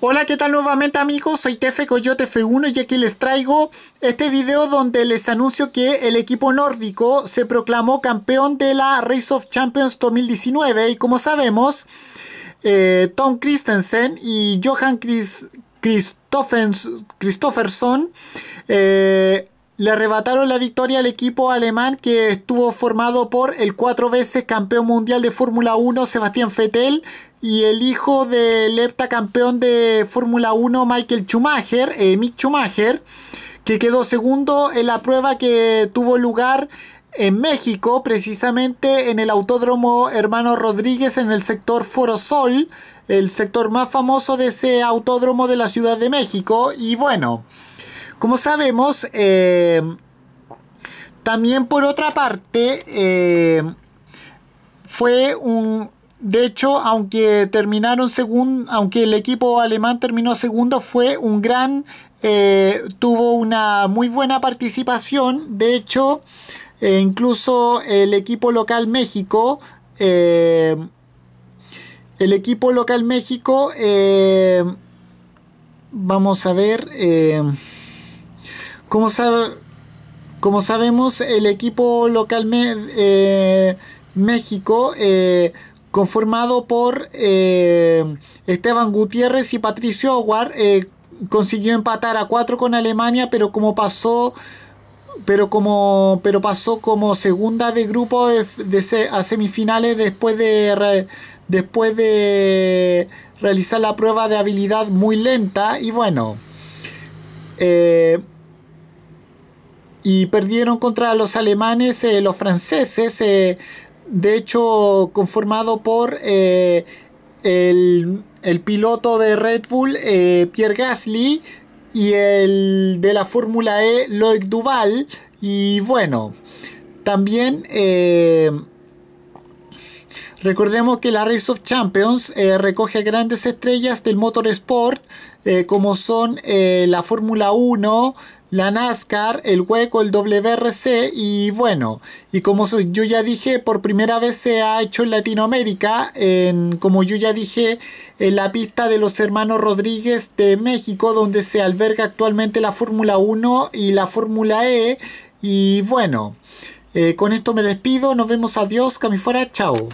Hola, ¿qué tal nuevamente amigos? Soy Tefe Coyote F1 y aquí les traigo este video donde les anuncio que el equipo nórdico se proclamó campeón de la Race of Champions 2019 y como sabemos, eh, Tom Christensen y Johan Chris Christofferson eh, le arrebataron la victoria al equipo alemán que estuvo formado por el cuatro veces campeón mundial de Fórmula 1 Sebastián fettel y el hijo del campeón de Fórmula 1 Michael Schumacher, eh, Mick Schumacher, que quedó segundo en la prueba que tuvo lugar en México, precisamente en el Autódromo Hermano Rodríguez en el sector Forosol, el sector más famoso de ese autódromo de la Ciudad de México y bueno, como sabemos, eh, también por otra parte, eh, fue un... De hecho, aunque terminaron segundo, aunque el equipo alemán terminó segundo, fue un gran, eh, tuvo una muy buena participación. De hecho, incluso el equipo local México, el equipo local México, vamos a ver. Como, como sabemos, el equipo local eh, México, eh, conformado por eh, Esteban Gutiérrez y Patricio Howard, consiguió empatar a 4 con Alemania, pero como pasó pero como pero pasó como segunda de grupo a semifinales después de después de realizar la prueba de habilidad muy lenta y bueno eh, y perdieron contra los alemanes, eh, los franceses, eh, de hecho conformado por eh, el, piloto de Red Bull, Pierre Gasly, y el de la Fórmula E, Loic Duval, y bueno, también... Recordemos que la Race of Champions recoge grandes estrellas del motorsport, como son la Fórmula 1, la NASCAR, el hueco, el WRC y bueno, y como yo ya dije, por primera vez se ha hecho en Latinoamérica, en, como yo ya dije, en la pista de los hermanos Rodríguez de México, donde se alberga actualmente la Fórmula 1 y la Fórmula E. Y bueno, eh, con esto me despido, nos vemos, adiós, fuera, chao.